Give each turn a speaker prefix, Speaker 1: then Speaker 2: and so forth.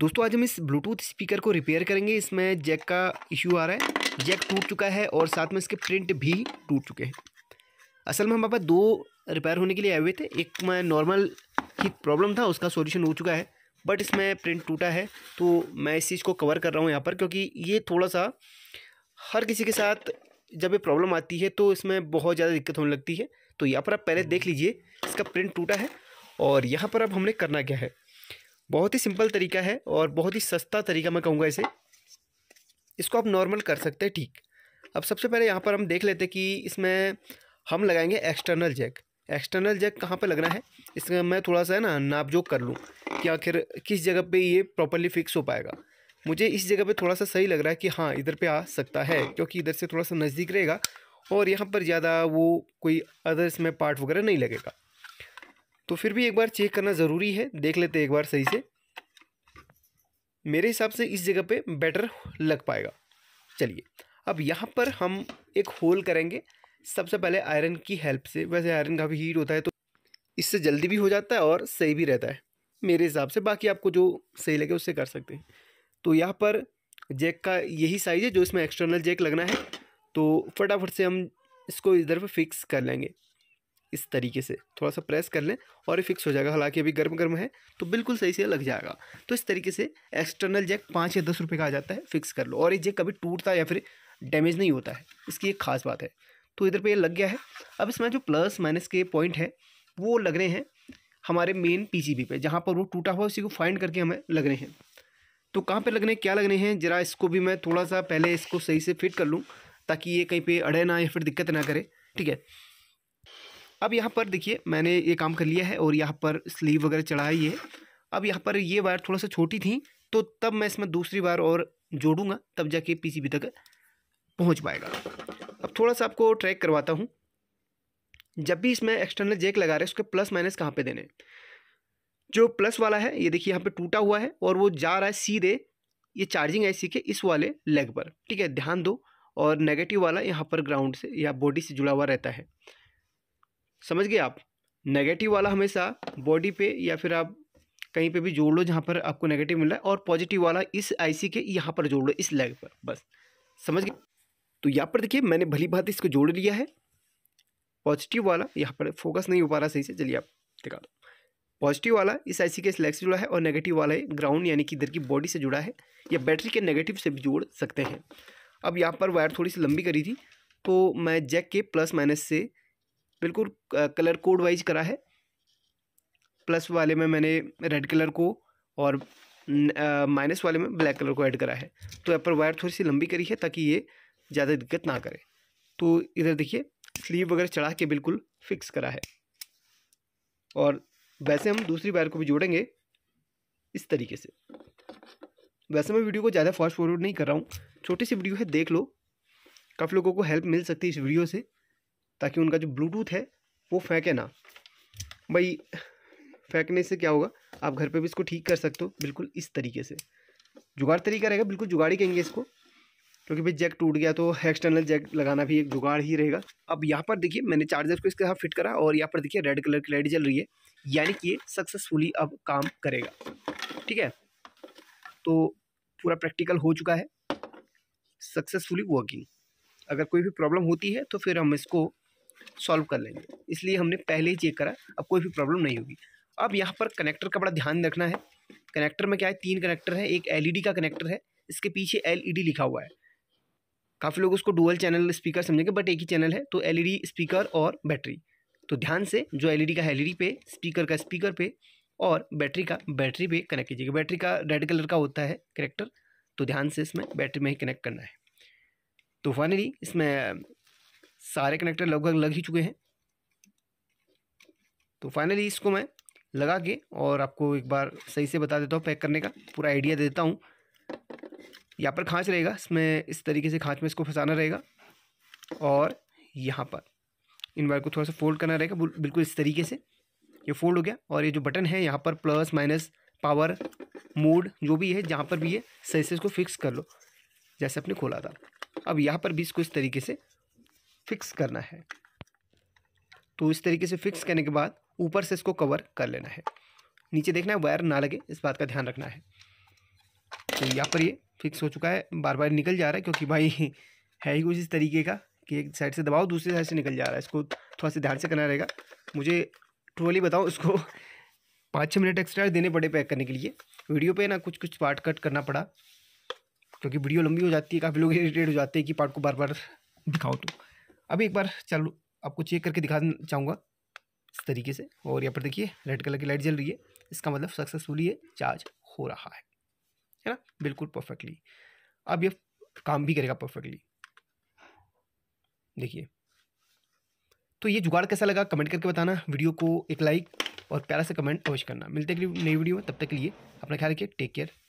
Speaker 1: दोस्तों आज हम इस ब्लूटूथ स्पीकर को रिपेयर करेंगे इसमें जैक का इशू आ रहा है जैक टूट चुका है और साथ में इसके प्रिंट भी टूट चुके हैं असल में हम पापा दो रिपेयर होने के लिए आए हुए थे एक में नॉर्मल ही प्रॉब्लम था उसका सॉल्यूशन हो चुका है बट इसमें प्रिंट टूटा है तो मैं इस चीज़ को कवर कर रहा हूँ यहाँ पर क्योंकि ये थोड़ा सा हर किसी के साथ जब ये प्रॉब्लम आती है तो इसमें बहुत ज़्यादा दिक्कत होने लगती है तो यहाँ पर आप पहले देख लीजिए इसका प्रिंट टूटा है और यहाँ पर अब हमने करना क्या है बहुत ही सिंपल तरीका है और बहुत ही सस्ता तरीका मैं कहूँगा इसे इसको आप नॉर्मल कर सकते हैं ठीक अब सबसे पहले यहाँ पर हम देख लेते हैं कि इसमें हम लगाएंगे एक्सटर्नल जैक एक्सटर्नल जैक कहाँ पर लगना है इसमें मैं थोड़ा सा है ना नापजोक कर लूँ कि आखिर किस जगह पर ये प्रॉपरली फिक्स हो पाएगा मुझे इस जगह पे थोड़ा सा सही लग रहा है कि हाँ इधर पे आ सकता है क्योंकि इधर से थोड़ा सा नज़दीक रहेगा और यहाँ पर ज़्यादा वो कोई अदर्स में पार्ट वगैरह नहीं लगेगा तो फिर भी एक बार चेक करना ज़रूरी है देख लेते एक बार सही से मेरे हिसाब से इस जगह पे बेटर लग पाएगा चलिए अब यहाँ पर हम एक होल करेंगे सबसे पहले आयरन की हेल्प से वैसे आयरन काफ़ी हीट होता है तो इससे जल्दी भी हो जाता है और सही भी रहता है मेरे हिसाब से बाकी आपको जो सही लगे उससे कर सकते हैं तो यहाँ पर जैक का यही साइज़ है जो इसमें एक्सटर्नल जैक लगना है तो फटाफट से हम इसको इधर पर फिक्स कर लेंगे इस तरीके से थोड़ा सा प्रेस कर लें और ये फिक्स हो जाएगा हालांकि अभी गर्म गर्म है तो बिल्कुल सही से लग जाएगा तो इस तरीके से एक्सटर्नल जैक पाँच या दस रुपये का आ जाता है फिक्स कर लो और ये जैक कभी टूटता या फिर डैमेज नहीं होता है इसकी एक खास बात है तो इधर पर यह लग गया है अब इसमें जो प्लस माइनस के पॉइंट है वो लग रहे हैं हमारे मेन बी पे जहाँ पर वो टूटा हुआ उसी को फाइंड करके हमें लग रहे हैं तो कहाँ पे लगने क्या लगने हैं ज़रा इसको भी मैं थोड़ा सा पहले इसको सही से फिट कर लूँ ताकि ये कहीं पे अड़े ना या फिर दिक्कत ना करे ठीक है अब यहाँ पर देखिए मैंने ये काम कर लिया है और यहाँ पर स्लीव वगैरह चढ़ाई है अब यहाँ पर ये वायर थोड़ा सा छोटी थी तो तब मैं इसमें दूसरी बार और जोड़ूंगा तब जाके पीसीबी तक पहुँच पाएगा अब थोड़ा सा आपको ट्रैक करवाता हूँ जब भी इसमें एक्सटर्नल जेक लगा रहे हैं उसके प्लस माइनस कहाँ पर देने जो प्लस वाला है ये देखिए यहाँ पर टूटा हुआ है और वो जा रहा है सीधे ये चार्जिंग ऐसी के इस वाले लेग पर ठीक है ध्यान दो और नेगेटिव वाला यहाँ पर ग्राउंड से या बॉडी से जुड़ा हुआ रहता है समझ गए आप नेगेटिव वाला हमेशा बॉडी पे या फिर आप कहीं पे भी जोड़ लो जहाँ पर आपको नेगेटिव मिल रहा है और पॉजिटिव वाला इस आईसी के यहाँ पर जोड़ लो इस लेग पर बस समझ गए तो यहाँ पर देखिए मैंने भली भांति इसको जोड़ लिया है पॉजिटिव वाला यहाँ पर फोकस नहीं हो पा रहा सही से चलिए आप दिखा दो पॉजिटिव वाला इस सी के स्लैग से जुड़ा है और नेगेटिव वाला ग्राउंड यानी कि इधर की बॉडी से जुड़ा है या बैटरी के नेगेटिव से भी जोड़ सकते हैं अब यहाँ पर वायर थोड़ी सी लंबी करी थी तो मैं जैक के प्लस माइनस से बिल्कुल कलर कोड वाइज करा है प्लस वाले में मैंने रेड कलर को और माइनस वाले में ब्लैक कलर को ऐड करा है तो यहाँ पर वायर थोड़ी सी लंबी करी है ताकि ये ज़्यादा दिक्कत ना करे तो इधर देखिए स्लीव वगैरह चढ़ा के बिल्कुल फिक्स करा है और वैसे हम दूसरी वायर को भी जोड़ेंगे इस तरीके से वैसे मैं वीडियो को ज़्यादा फास्ट फॉरवर्ड नहीं कर रहा हूँ छोटी सी वीडियो है देख लो काफ़ी लोगों को हेल्प मिल सकती है इस वीडियो से ताकि उनका जो ब्लूटूथ है वो फेंके ना भाई फेंकने से क्या होगा आप घर पे भी इसको ठीक कर सकते हो बिल्कुल इस तरीके से जुगाड़ तरीका रहेगा बिल्कुल जुगाड़ ही कहेंगे इसको क्योंकि भाई जैक टूट गया तो एक्सटर्नल जैक लगाना भी एक जुगाड़ ही रहेगा अब यहाँ पर देखिए मैंने चार्जर को इसके साथ फिट करा और यहाँ पर देखिए रेड कलर की लाइट जल रही है यानी कि ये सक्सेसफुली अब काम करेगा ठीक है तो पूरा प्रैक्टिकल हो चुका है सक्सेसफुली वर्किंग अगर कोई भी प्रॉब्लम होती है तो फिर हम इसको सॉल्व कर लेंगे इसलिए हमने पहले ही चेक करा अब कोई भी प्रॉब्लम नहीं होगी अब यहाँ पर कनेक्टर का बड़ा ध्यान रखना है कनेक्टर में क्या है तीन कनेक्टर है एक एल e का कनेक्टर है इसके पीछे एल e लिखा हुआ है काफ़ी लोग उसको डुअल चैनल स्पीकर समझेंगे बट एक ही चैनल है तो एल स्पीकर e और बैटरी तो ध्यान से जो एल का है एल पे स्पीकर का स्पीकर पे और बैटरी का बैटरी पे कनेक्ट कीजिएगा बैटरी का रेड कलर का होता है कनेक्टर तो ध्यान से इसमें बैटरी में ही कनेक्ट करना है तो फाइनली इसमें सारे कनेक्टर लगभग लग ही चुके हैं तो फाइनली इसको मैं लगा के और आपको एक बार सही से बता देता हूँ पैक करने का पूरा आइडिया देता हूँ यहाँ पर खाँच रहेगा इसमें इस तरीके से खाँच में इसको फंसाना रहेगा और यहाँ पर इन वायर को थोड़ा सा फोल्ड करना रहेगा बिल्कुल इस तरीके से ये फोल्ड हो गया और ये जो बटन है यहाँ पर प्लस माइनस पावर मोड जो भी है जहाँ पर भी है सही से इसको फिक्स कर लो जैसे आपने खोला था अब यहाँ पर भी इसको इस तरीके से फिक्स करना है तो इस तरीके से फिक्स करने के बाद ऊपर से इसको कवर कर लेना है नीचे देखना है वायर ना लगे इस बात का ध्यान रखना है तो यहाँ पर ये फिक्स हो चुका है बार बार निकल जा रहा है क्योंकि भाई है ही कुछ इस तरीके का कि एक साइड से दबाओ दूसरी साइड से निकल जा रहा है इसको थोड़ा सा ध्यान से करना रहेगा मुझे ट्रोली बताओ इसको पाँच छः मिनट एक्स्ट्रा देने पड़े पैक करने के लिए वीडियो पे ना कुछ कुछ पार्ट कट करना पड़ा क्योंकि वीडियो लंबी हो जाती है काफ़ी लोग इरीटेट हो जाते हैं कि पार्ट को बार बार दिखाओ तो अभी एक बार चालू आपको चेक करके दिखा चाहूँगा इस तरीके से और यहाँ पर देखिए रेड कलर की लाइट जल रही है इसका मतलब सक्सेसफुली ये चार्ज हो रहा है है ना बिल्कुल परफेक्टली अब ये काम भी करेगा परफेक्टली देखिए तो ये जुगाड़ कैसा लगा कमेंट करके बताना वीडियो को एक लाइक और प्यारा से कमेंट अवश्य करना मिलते हैं नई वीडियो में तब तक के लिए अपना ख्याल रखिए टेक केयर